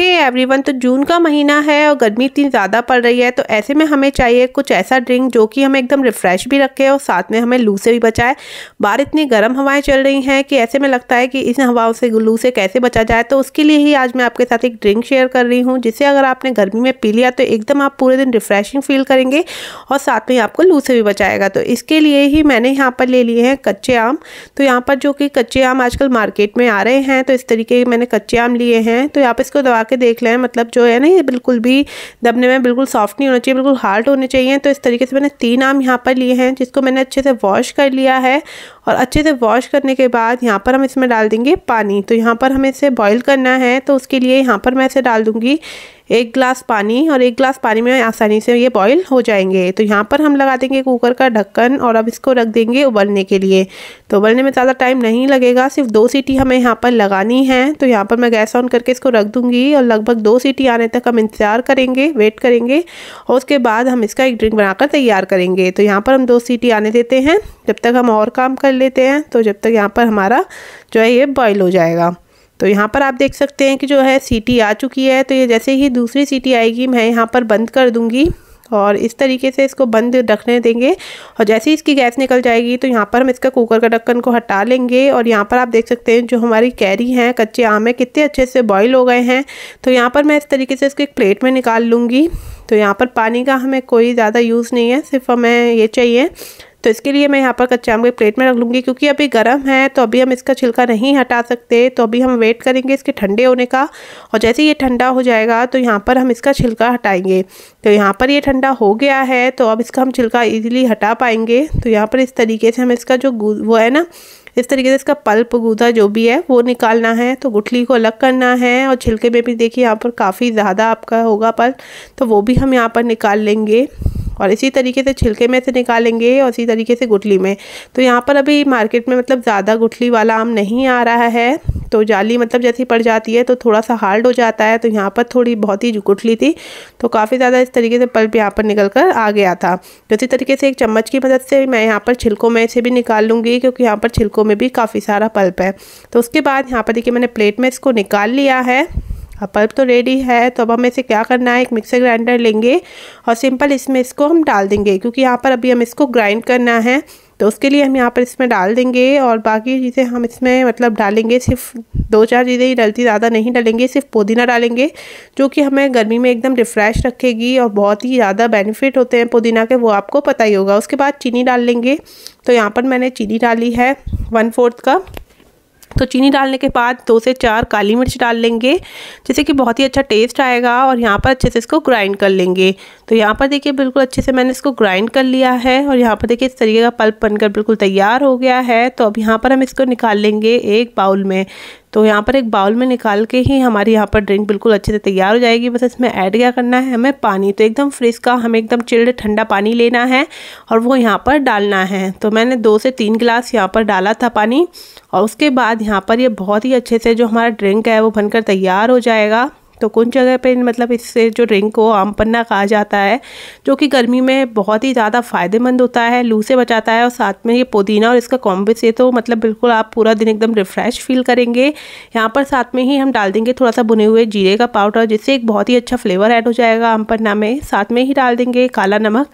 हे hey everyone तो जून का महीना है और गर्मी इतनी ज़्यादा पड़ रही है तो ऐसे में हमें चाहिए कुछ ऐसा ड्रिंक जो कि हमें एकदम रिफ़्रेश भी रखे और साथ में हमें लू से भी बचाए बाहर इतनी गर्म हवाएं चल रही हैं कि ऐसे में लगता है कि इन हवाओं से लू से कैसे बचा जाए तो उसके लिए ही आज मैं आपके साथ एक ड्रिंक शेयर कर रही हूँ जिसे अगर आपने गर्मी में पी लिया तो एकदम आप पूरे दिन रिफ़्रेशिंग फील करेंगे और साथ में आपको लू से भी बचाएगा तो इसके लिए ही मैंने यहाँ पर ले लिए हैं कच्चे आम तो यहाँ पर जो कि कच्चे आम आजकल मार्केट में आ रहे हैं तो इस तरीके मैंने कच्चे आम लिए हैं तो आप इसको दबा के देख लें मतलब जो है ना ये बिल्कुल भी दबने में बिल्कुल सॉफ्ट नहीं होना चाहिए बिल्कुल हार्ड होने चाहिए तो इस तरीके से मैंने तीन आम यहाँ पर लिए हैं जिसको मैंने अच्छे से वॉश कर लिया है और अच्छे से वॉश करने के बाद यहाँ पर हम इसमें डाल देंगे पानी तो यहाँ पर हमें इसे बॉयल करना है तो उसके लिए यहाँ पर मैं इसे डाल दूँगी एक ग्लास पानी और एक ग्लास पानी में आसानी से ये बॉईल हो जाएंगे तो यहाँ पर हम लगा देंगे कुकर का ढक्कन और अब इसको रख देंगे उबलने के लिए तो उबलने में ज़्यादा टाइम नहीं लगेगा सिर्फ दो सीटी हमें यहाँ पर लगानी है तो यहाँ पर मैं गैस ऑन करके इसको रख दूँगी और लगभग दो सीटी आने तक हम इंतज़ार करेंगे वेट करेंगे और उसके बाद हम इसका एक ड्रिंक बनाकर तैयार करेंगे तो यहाँ पर हम दो सीटी आने देते हैं जब तक हम और काम कर लेते हैं तो जब तक यहाँ पर हमारा जो है ये बॉयल हो जाएगा तो यहाँ पर आप देख सकते हैं कि जो है सीटी आ चुकी है तो ये जैसे ही दूसरी सीटी आएगी मैं यहाँ पर बंद कर दूँगी और इस तरीके से इसको बंद रखने देंगे और जैसे ही इसकी गैस निकल जाएगी तो यहाँ पर हम इसका कुकर का ढक्कन को हटा लेंगे और यहाँ पर आप देख सकते हैं जो हमारी कैरी हैं कच्चे आम है कितने अच्छे से बॉईल हो गए हैं तो यहाँ पर मैं इस तरीके से इसको एक प्लेट में निकाल लूँगी तो यहाँ पर पानी का हमें कोई ज़्यादा यूज़ नहीं है सिर्फ हमें ये चाहिए तो इसके लिए मैं यहाँ पर कच्चे आम के प्लेट में रख लूँगी क्योंकि अभी गर्म है तो अभी हम इसका छिलका नहीं हटा सकते तो अभी हम वेट करेंगे इसके ठंडे होने का और जैसे ये ठंडा हो जाएगा तो यहाँ पर हम इसका छिलका हटाएंगे तो यहाँ पर ये ठंडा हो गया है तो अब इसका हम छिलका ईजिली हटा पाएंगे तो यहाँ पर इस तरीके से हम इसका जो वो है ना इस तरीके से इसका पल्प गूदा जो भी है वो निकालना है तो गुठली को अलग करना है और छिलके में भी देखिए यहाँ पर काफ़ी ज़्यादा आपका होगा पल तो वो भी हम यहाँ पर निकाल लेंगे और इसी तरीके से छिलके में से निकालेंगे और इसी तरीके से गुठली में तो यहाँ पर अभी मार्केट में मतलब ज़्यादा गुठली वाला आम नहीं आ रहा है तो जाली मतलब जैसी पड़ जाती है तो थोड़ा सा हार्ड हो जाता है तो यहाँ पर थोड़ी बहुत ही गुठली थी तो काफ़ी ज़्यादा इस तरीके से पल्प यहाँ पर निकल कर आ गया था तो इसी तरीके से एक चम्मच की मदद से मैं यहाँ पर छिलकों में से भी निकाल लूँगी क्योंकि यहाँ पर छिलकों में भी काफ़ी सारा पल्प है तो उसके बाद यहाँ पर देखिए मैंने प्लेट में इसको निकाल लिया है अब पल्प तो रेडी है तो अब हमें इसे क्या करना है एक मिक्सर ग्राइंडर लेंगे और सिंपल इसमें इसको हम डाल देंगे क्योंकि यहाँ पर अभी हम इसको ग्राइंड करना है तो उसके लिए हम यहाँ पर इसमें डाल देंगे और बाकी चीज़ें हम इसमें मतलब डालेंगे सिर्फ दो चार चीज़ें ही डलती ज़्यादा नहीं डालेंगे सिर्फ पुदीना डालेंगे जो कि हमें गर्मी में एकदम रिफ़्रेश रखेगी और बहुत ही ज़्यादा बेनिफिट होते हैं पुदीना के वो आपको पता ही होगा उसके बाद चीनी डाल लेंगे तो यहाँ पर मैंने चीनी डाली है वन फोर्थ कप तो चीनी डालने के बाद दो से चार काली मिर्च डाल लेंगे जिससे कि बहुत ही अच्छा टेस्ट आएगा और यहाँ पर अच्छे से इसको ग्राइंड कर लेंगे तो यहाँ पर देखिए बिल्कुल अच्छे से मैंने इसको ग्राइंड कर लिया है और यहाँ पर देखिए इस तरीके का पल्प बनकर बिल्कुल तैयार हो गया है तो अब यहाँ पर हम इसको निकाल लेंगे एक बाउल में तो यहाँ पर एक बाउल में निकाल के ही हमारी यहाँ पर ड्रिंक बिल्कुल अच्छे से तैयार हो जाएगी बस इसमें ऐड क्या करना है हमें पानी तो एकदम फ्रिज का हमें एकदम चिल्ड ठंडा पानी लेना है और वो यहाँ पर डालना है तो मैंने दो से तीन गिलास यहाँ पर डाला था पानी और उसके बाद यहाँ पर ये यह बहुत ही अच्छे से जो हमारा ड्रिंक है वो बनकर तैयार हो जाएगा तो कुछ जगह पे मतलब इससे जो ड्रिंक को आम पन्ना कहा जाता है जो कि गर्मी में बहुत ही ज़्यादा फ़ायदेमंद होता है लू से बचाता है और साथ में ये पुदीना और इसका कॉम्बे से तो मतलब बिल्कुल आप पूरा दिन एकदम रिफ़्रेश फील करेंगे यहाँ पर साथ में ही हम डाल देंगे थोड़ा सा बुने हुए जीरे का पाउडर जिससे एक बहुत ही अच्छा फ्लेवर ऐड हो जाएगा आम पन्ना में साथ में ही डाल देंगे काला नमक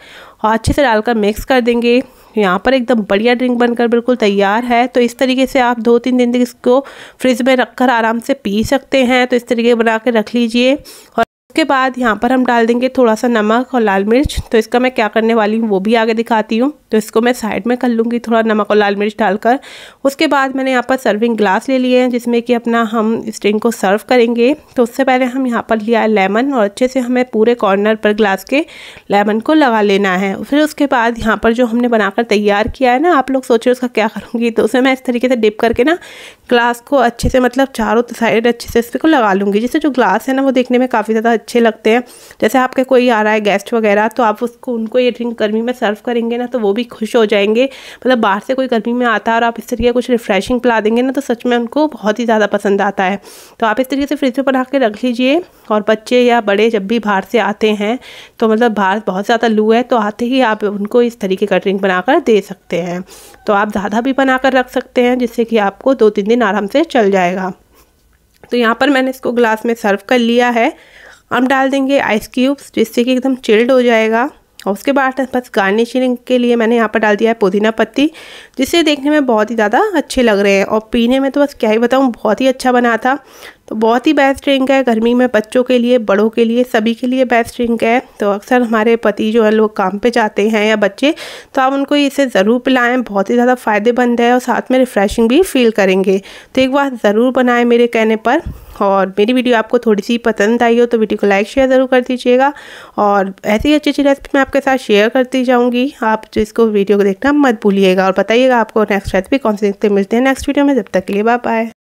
और अच्छे से डालकर मिक्स कर देंगे यहाँ पर एकदम बढ़िया ड्रिंक बनकर बिल्कुल तैयार है तो इस तरीके से आप दो तीन दिन तक इसको फ्रिज में रखकर आराम से पी सकते हैं तो इस तरीके बना के रख लीजिए और उसके बाद यहाँ पर हम डाल देंगे थोड़ा सा नमक और लाल मिर्च तो इसका मैं क्या करने वाली हूँ वो भी आगे दिखाती हूँ तो इसको मैं साइड में कर लूँगी थोड़ा नमक और लाल मिर्च डालकर उसके बाद मैंने यहाँ पर सर्विंग ग्लास ले लिए हैं जिसमें कि अपना हम स्ट्रिंग को सर्व करेंगे तो उससे पहले हम यहाँ पर लिया है लेमन और अच्छे से हमें पूरे कॉर्नर पर ग्लास के लेमन को लगा लेना है फिर उसके बाद यहाँ पर जो हमने बनाकर तैयार किया है ना आप लोग सोचे उसका क्या करूँगी तो उसे मैं इस तरीके से डिप करके ना ग्लास को अच्छे से मतलब चारों साइड अच्छे से इस पर लगा लूँगी जिससे जो ग्लास है ना वो देखने में काफ़ी ज़्यादा अच्छे लगते हैं जैसे आपके कोई आ रहा है गेस्ट वगैरह तो आप उसको उनको ये ड्रिंक गर्मी में सर्व करेंगे ना तो वो भी खुश हो जाएंगे मतलब बाहर से कोई गर्मी में आता है और आप इस तरीके कुछ रिफ्रेशिंग पिला देंगे ना तो सच में उनको बहुत ही ज़्यादा पसंद आता है तो आप इस तरीके से फ्रिज में बना के रख लीजिए और बच्चे या बड़े जब भी बाहर से आते हैं तो मतलब बाहर बहुत ज़्यादा लू है तो आते ही आप उनको इस तरीके का ड्रिंक बनाकर दे सकते हैं तो आप ज़्यादा भी बनाकर रख सकते हैं जिससे कि आपको दो तीन दिन आराम से चल जाएगा तो यहाँ पर मैंने इसको ग्लास में सर्व कर लिया है हम डाल देंगे आइस क्यूब्स जिससे कि एकदम चिल्ड हो जाएगा और उसके बाद बस गार्निशिंग के लिए मैंने यहाँ पर डाल दिया है पुदीना पत्ती जिससे देखने में बहुत ही ज़्यादा अच्छे लग रहे हैं और पीने में तो बस क्या ही बताऊँ बहुत ही अच्छा बना था तो बहुत ही बेस्ट ड्रिंक है गर्मी में बच्चों के लिए बड़ों के लिए सभी के लिए बेस्ट ड्रिंक है तो अक्सर हमारे पति जो है लोग काम पे जाते हैं या बच्चे तो आप उनको इसे ज़रूर पिलाएं बहुत ही ज़्यादा फ़ायदेमंद है और साथ में रिफ़्रेशिंग भी फील करेंगे तो एक बार ज़रूर बनाएं मेरे कहने पर और मेरी वीडियो आपको थोड़ी सी पसंद आई हो तो वीडियो को लाइक शेयर ज़रूर कर दीजिएगा और ऐसी अच्छी अच्छी रेसिपी मैं आपके साथ शेयर करती जाऊँगी आप जिसको वीडियो को देखना मत भूलिएगा और बताइएगा आपको नेक्स्ट रेसिपी कौन सी देखते मिलते हैं नेक्स्ट वीडियो में जब तक के लिए बाय बाय